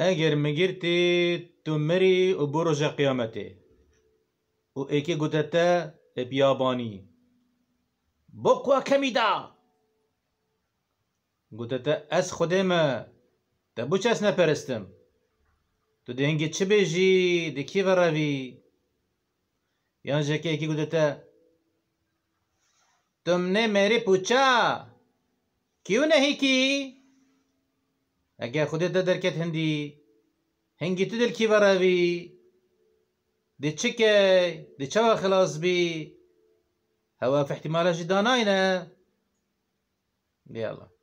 اگر مگرتی تو مری و بروژ قیامتی و ایکی گوتتا بیابانی بقوا کمی دا گوتتا از خودم تا بوچ از نپرستم تو دینگی چه بیجی دی کی وراوی یان جکی ایکی گوتتا تم نه میری پوچا کیوں نہیں کی اگر خودت ده درکت هندی هنگی تو دل کی براوی دي چکه دي چه خلاص بي هوا في احتمالا جدا ناينة يلا